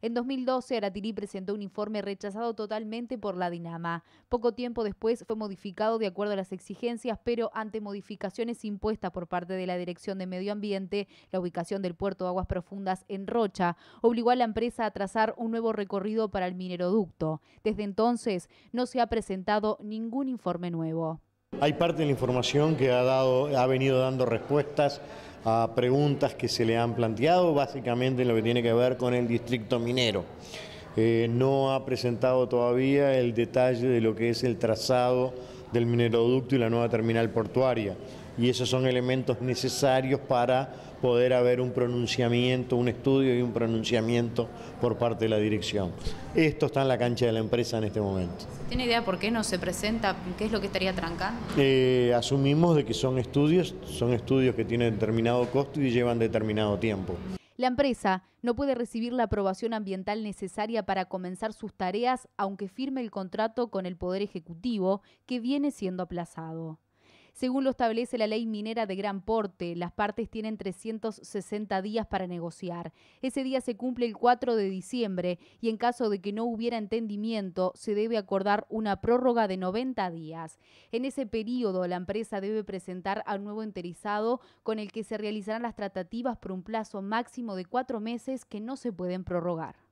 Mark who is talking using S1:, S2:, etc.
S1: En 2012, Aratiri presentó un informe rechazado totalmente por la Dinama. Poco tiempo después fue modificado de acuerdo a las exigencias, pero ante modificaciones impuestas por parte de la Dirección de Medio Ambiente, la ubicación del puerto de aguas profundas en Rocha obligó a la empresa a trazar un nuevo recorrido para el mineroducto. Desde entonces no se ha presentado ningún informe nuevo.
S2: Hay parte de la información que ha, dado, ha venido dando respuestas a preguntas que se le han planteado, básicamente en lo que tiene que ver con el distrito minero. Eh, no ha presentado todavía el detalle de lo que es el trazado del mineroducto y la nueva terminal portuaria. Y esos son elementos necesarios para poder haber un pronunciamiento, un estudio y un pronunciamiento por parte de la dirección. Esto está en la cancha de la empresa en este momento.
S1: ¿Tiene idea por qué no se presenta? ¿Qué es lo que estaría trancando?
S2: Eh, asumimos de que son estudios, son estudios que tienen determinado costo y llevan determinado tiempo.
S1: La empresa no puede recibir la aprobación ambiental necesaria para comenzar sus tareas aunque firme el contrato con el Poder Ejecutivo, que viene siendo aplazado. Según lo establece la ley minera de gran porte, las partes tienen 360 días para negociar. Ese día se cumple el 4 de diciembre y en caso de que no hubiera entendimiento, se debe acordar una prórroga de 90 días. En ese periodo, la empresa debe presentar al nuevo enterizado con el que se realizarán las tratativas por un plazo máximo de cuatro meses que no se pueden prorrogar.